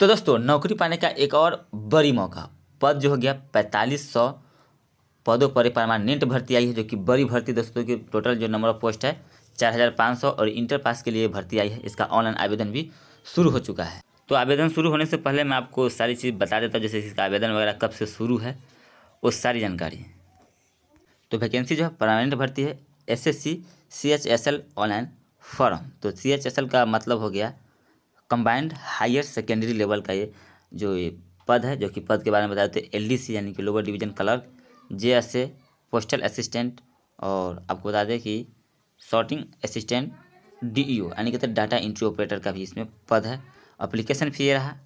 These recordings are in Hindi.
तो दोस्तों नौकरी पाने का एक और बड़ी मौका पद जो हो गया पैंतालीस सौ पदों पर परमानेंट भर्ती आई है जो कि बड़ी भर्ती दोस्तों की टोटल जो नंबर ऑफ पोस्ट है चार हज़ार पाँच सौ और इंटर पास के लिए भर्ती आई है इसका ऑनलाइन आवेदन भी शुरू हो चुका है तो आवेदन शुरू होने से पहले मैं आपको सारी चीज़ बता देता हूँ जैसे इसका आवेदन वगैरह कब से शुरू है वो सारी जानकारी तो वैकेंसी जो है परमानेंट भर्ती है S S C C H S L online form तो सी एच एस एल का मतलब हो गया कंबाइंड हायर सेकेंडरी लेवल का ये जो ये पद है जो कि पद के बारे में बताए तो एल यानी कि lower division clerk J S A postal assistant और आपको बता दें कि sorting assistant D E O यानी कि डाटा इंट्री ऑपरेटर का भी इसमें पद है अप्लीकेशन फी रहा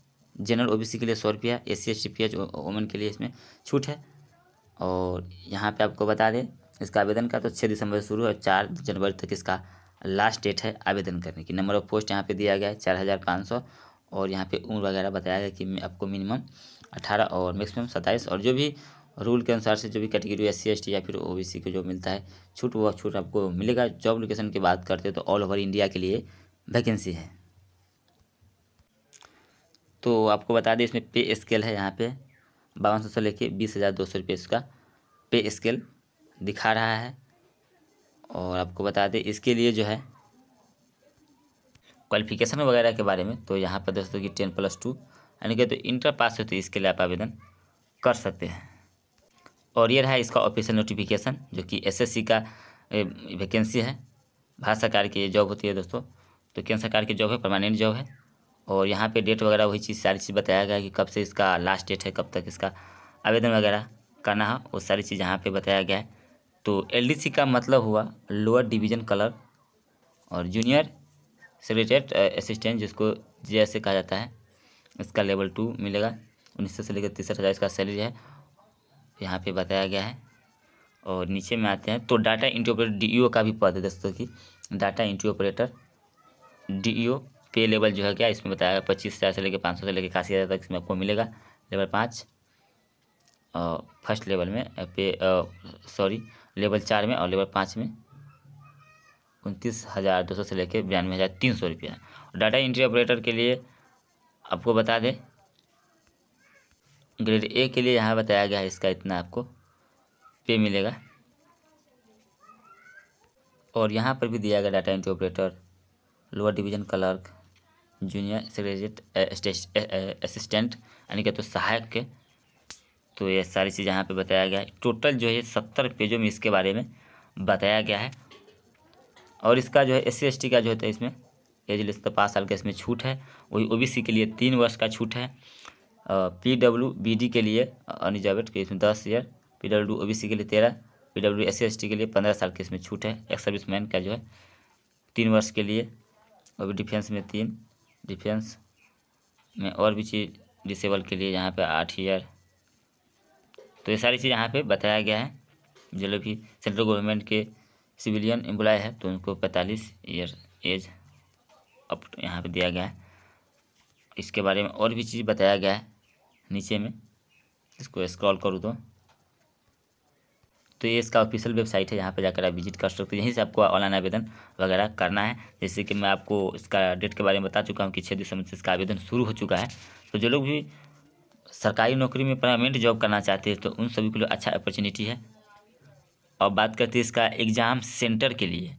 जनरल ओबीसी के लिए सौ रुपया S C S T P H women के लिए इसमें छूट है और यहाँ पे आपको बता दें इसका आवेदन का तो छः दिसंबर से शुरू है और चार जनवरी तक इसका लास्ट डेट है आवेदन करने की नंबर ऑफ पोस्ट यहाँ पे दिया गया है चार हज़ार पाँच सौ और यहाँ पे उम्र वगैरह बताया गया कि आपको मिनिमम अठारह और मैक्सिमम सत्ताईस और जो भी रूल के अनुसार से जो भी कैटेगरी एस सी या फिर ओ बी को जो मिलता है छूट वह छूट आपको मिलेगा जॉब लोकेशन की बात करते हैं तो ऑल ओवर इंडिया के लिए वैकेंसी है तो आपको बता दें इसमें पे स्केल है यहाँ पे बावन सौ से लेके बीस हज़ार दो सौ रुपये इसका पे स्केल दिखा रहा है और आपको बता दें इसके लिए जो है क्वालिफिकेशन वगैरह के बारे में तो यहाँ पर दोस्तों की टेन प्लस टू यानी कि तो इंटर पास होती है तो इसके लिए आप आवेदन कर सकते हैं और ये रहा इसका ऑफिशियल नोटिफिकेशन जो कि एसएससी का वैकेंसी है भारत सरकार की ये जॉब होती है दोस्तों तो केंद्र सरकार की जॉब है परमानेंट जॉब है और यहाँ पे डेट वगैरह वही चीज़ सारी चीज़ बताया गया कि कब से इसका लास्ट डेट है कब तक इसका आवेदन वगैरह करना है वो सारी चीज़ यहाँ पर बताया गया है तो एलडीसी का मतलब हुआ लोअर डिवीजन कलर और जूनियर सेक्रेटेट असिस्टेंट जिसको जैसे कहा जाता है इसका लेवल टू मिलेगा उन्नीस सौ से लेकर तिरसठ हज़ार इसका सैलरी है यहाँ पे बताया गया है और नीचे में आते हैं तो डाटा इंट्री ऑपरेटर डी का भी पद है दोस्तों की data entry operator D pay level जो है क्या इसमें बताया गया पच्चीस हज़ार से लेकर पाँच सौ से लेकर काशी हज़ार तक इसमें आपको मिलेगा लेवल पाँच फर्स्ट लेवल में uh, pay sorry uh, level चार में और लेवल पाँच में उनतीस हज़ार दो सौ से लेकर बयानवे हज़ार तीन सौ रुपया डाटा इंट्री ऑपरेटर के लिए आपको बता दें ग्रेड ए के लिए यहाँ बताया गया है इसका इतना आपको पे मिलेगा और यहाँ पर भी दिया गया data entry operator lower division clerk junior secretary assistant यानी कि तो सहायक के तो ये सारी चीज़ यहाँ पे बताया गया है टोटल जो है सत्तर पेजों में इसके बारे में बताया गया है और इसका जो है एस सी का जो है तो इसमें एज लिस्ट तो पाँच साल का इसमें छूट है वही ओ के लिए तीन वर्ष का छूट है पी डब्ल्यू बी डी के लिए अनिजावेट के इसमें दस ईयर पी डब्ल्यू ओ के लिए तेरह पी डब्ल्यू एस सी के लिए पंद्रह साल के इसमें छूट है एक्स सर्विस मैन का जो है तीन वर्ष के लिए और भी डिफेंस में तीन डिफेंस में और भी चीज़ डिसेबल के लिए यहाँ पर आठ ईयर तो ये सारी चीज़ यहाँ पे बताया गया है जो लोग भी सेंट्रल गवर्नमेंट के सिविलियन एम्प्लॉय है तो उनको पैंतालीस ईयर एज अप यहाँ पे दिया गया है इसके बारे में और भी चीज़ बताया गया है नीचे में इसको स्क्रॉल करूँ तो तो ये इसका ऑफिशियल वेबसाइट है यहाँ पर जाकर आप विजिट कर सकते हो यहीं से आपको ऑनलाइन आवेदन वगैरह करना है जैसे कि मैं आपको इसका डेट के बारे में बता चुका हूँ कि छः दिसंबर से इसका आवेदन शुरू हो चुका है तो जो लोग भी सरकारी नौकरी में परमानेंट जॉब करना चाहते हैं तो उन सभी के लिए अच्छा अपॉर्चुनिटी है और बात करते हैं इसका एग्ज़ाम सेंटर के लिए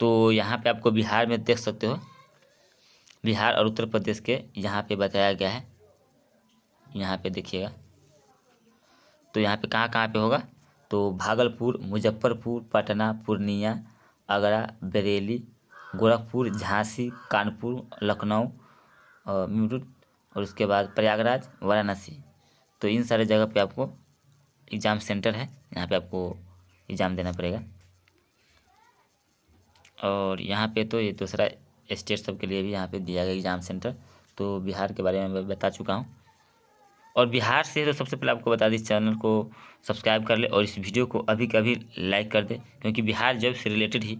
तो यहाँ पे आपको बिहार में देख सकते हो बिहार और उत्तर प्रदेश के यहाँ पे बताया गया है यहाँ पे देखिएगा तो यहाँ पे कहाँ कहाँ पे होगा तो भागलपुर मुजफ्फरपुर पटना पूर्णिया आगरा बरेली गोरखपुर झांसी कानपुर लखनऊ म्यूट और उसके बाद प्रयागराज वाराणसी तो इन सारे जगह पे आपको एग्ज़ाम सेंटर है यहाँ पे आपको एग्ज़ाम देना पड़ेगा और यहाँ पे तो ये दूसरा स्टेट सब के लिए भी यहाँ पे दिया गया एग्ज़ाम सेंटर तो बिहार के बारे में मैं बता चुका हूँ और बिहार से तो सबसे पहले आपको बता दें इस चैनल को सब्सक्राइब कर ले और इस वीडियो को अभी कभी लाइक कर दे क्योंकि बिहार जॉब से रिलेटेड ही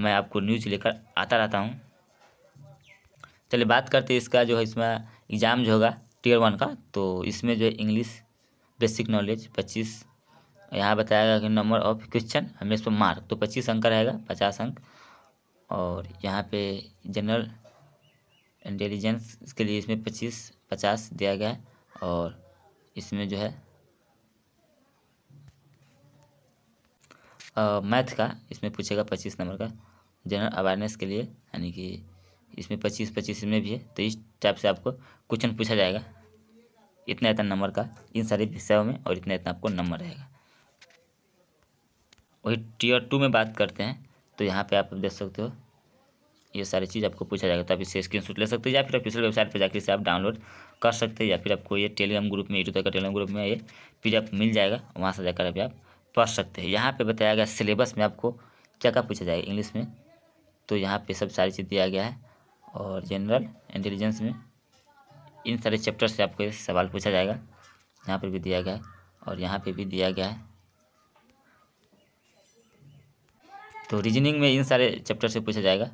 मैं आपको न्यूज़ लेकर आता रहता हूँ चलिए बात करते हैं इसका जो है इसमें एग्ज़ाम जो होगा टीयर वन का तो इसमें जो है इंग्लिश बेसिक नॉलेज पच्चीस यहाँ बताया गया कि नंबर ऑफ क्वेश्चन हमें इस पर मार्क तो पच्चीस अंक रहेगा पचास अंक और यहाँ पे जनरल इंटेलिजेंस के लिए इसमें पच्चीस पचास दिया गया है और इसमें जो है मैथ का इसमें पूछेगा पच्चीस नंबर का जनरल अवेयरनेस के लिए यानी कि इसमें पच्चीस पच्चीस में भी है तो इस टाइप से आपको क्वेश्चन पूछा जाएगा इतना इतना नंबर का इन सारे विषयों में और इतना इतना आपको नंबर रहेगा वही टीयर टू में बात करते हैं तो यहाँ पे आप देख सकते हो ये सारी चीज़ आपको पूछा जाएगा तो आप स्क्रीन शूट ले सकते हो या फिर ऑफिशियल वेबसाइट पर जाकर इसे आप डाउनलोड कर सकते हैं या फिर आपको ये टेलीग्राम ग्रुप में यूट्यूब का टेलीग्राम ग्रुप में ये पीडीएफ मिल जाएगा वहाँ से जाकर अभी आप पढ़ सकते हैं यहाँ पर बताया गया सिलेबस में आपको क्या क्या पूछा जाएगा इंग्लिश में तो यहाँ पर सब सारी चीज़ दिया गया है और जनरल इंटेलिजेंस में इन सारे चैप्टर से आपको सवाल पूछा जाएगा यहाँ पर भी दिया गया है और यहाँ पे भी दिया गया है तो रीजनिंग में इन सारे चैप्टर से पूछा जाएगा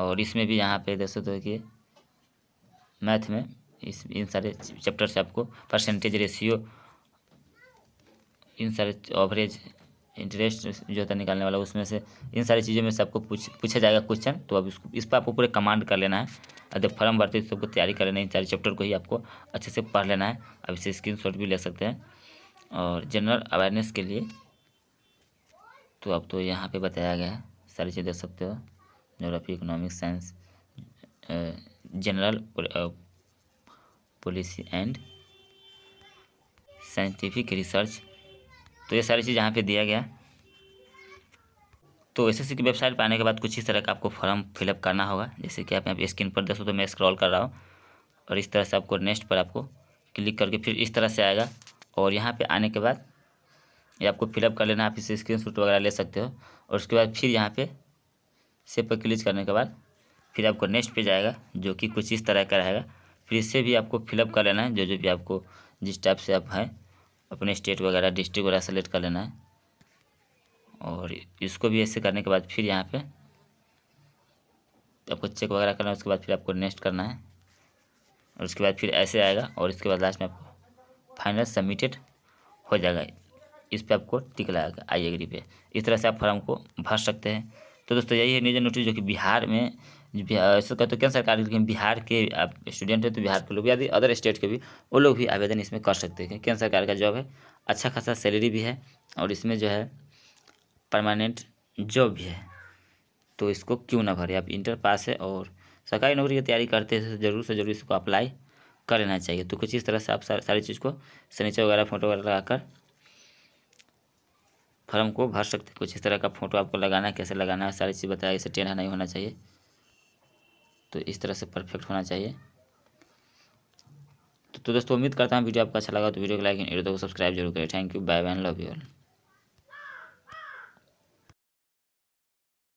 और इसमें भी यहाँ पे दोस्तों तो देखिए मैथ में इस इन सारे चैप्टर से आपको परसेंटेज रेशियो इन सारे ऑवरेज इंटरेस्ट जो होता है निकालने वाला उसमें से इन सारी चीज़ों में से आपको पूछ पूछा जाएगा क्वेश्चन तो अब इसको इस पर आपको पूरे कमांड कर लेना है और जब फॉर्म भरते हैं तो सबको तैयारी कर लेना है इन सारे चैप्टर को ही आपको अच्छे से पढ़ लेना है अब इसे स्क्रीन शॉट भी ले सकते हैं और जनरल अवेयरनेस के लिए तो अब तो यहाँ पर बताया गया है सारी चीज़ देख सकते हो geography economic science general policy and scientific research तो ये सारी चीज़ यहाँ पे दिया गया तो एस की वेबसाइट पर आने के बाद कुछ इस तरह का आपको फॉर्म फिलअप करना होगा जैसे कि आप यहाँ पे स्क्रीन पर देखो तो मैं स्क्रॉल कर रहा हूँ और इस तरह से आपको नेक्स्ट पर आपको क्लिक करके फिर इस तरह से आएगा और यहाँ पर आने के बाद ये आपको फिलअप कर लेना आप इसे स्क्रीन वगैरह ले सकते हो और उसके बाद फिर यहाँ पर से पर क्लिक करने के बाद फिर आपको नेक्स्ट पेज आएगा जो कि कुछ इस तरह का रहेगा फिर इससे भी आपको फिलअप कर लेना है जो जो भी आपको जिस टाइप से आप हैं अपने स्टेट वगैरह डिस्ट्रिक्ट वगैरह सेलेक्ट कर लेना है और इसको भी ऐसे करने के बाद फिर यहाँ पे आपको चेक वगैरह करना है उसके बाद फिर आपको नेक्स्ट करना है और उसके बाद फिर ऐसे आएगा और इसके बाद लास्ट में आपको फाइनल सबमिटेड हो जाएगा इस पर आपको टिक लगाएगा आई एग्री पे इस तरह से आप फॉर्म को भर सकते हैं तो दोस्तों यही है नीचे नोटिस जो कि बिहार में ऐसे कहते तो केंद्र सरकार लेकिन बिहार के आप स्टूडेंट हैं तो बिहार के लोग यदि अदर स्टेट के भी वो लोग भी आवेदन इसमें कर सकते हैं केंद्र सरकार का जॉब है अच्छा खासा सैलरी भी है और इसमें जो है परमानेंट जॉब भी है तो इसको क्यों ना भरे आप इंटर पास है और सरकारी नौकरी की तैयारी करते हैं तो ज़रूर से ज़रूर इसको अप्लाई कर लेना चाहिए तो कुछ इस तरह से आप सारी चीज़ को सनीचर वगैरह फोटो वगैरह लगाकर फॉर्म को भर सकते हैं कुछ इस तरह का फ़ोटो आपको लगाना है कैसे लगाना है सारी चीज़ बताया इसे टेढ़ा नहीं होना चाहिए तो इस तरह से परफेक्ट होना चाहिए तो, दोस्तों उम्मीद करता हूँ वीडियो आपका अच्छा लगा तो वीडियो को लाइक एंड को सब्सक्राइब जरूर करें thank you bye bye love you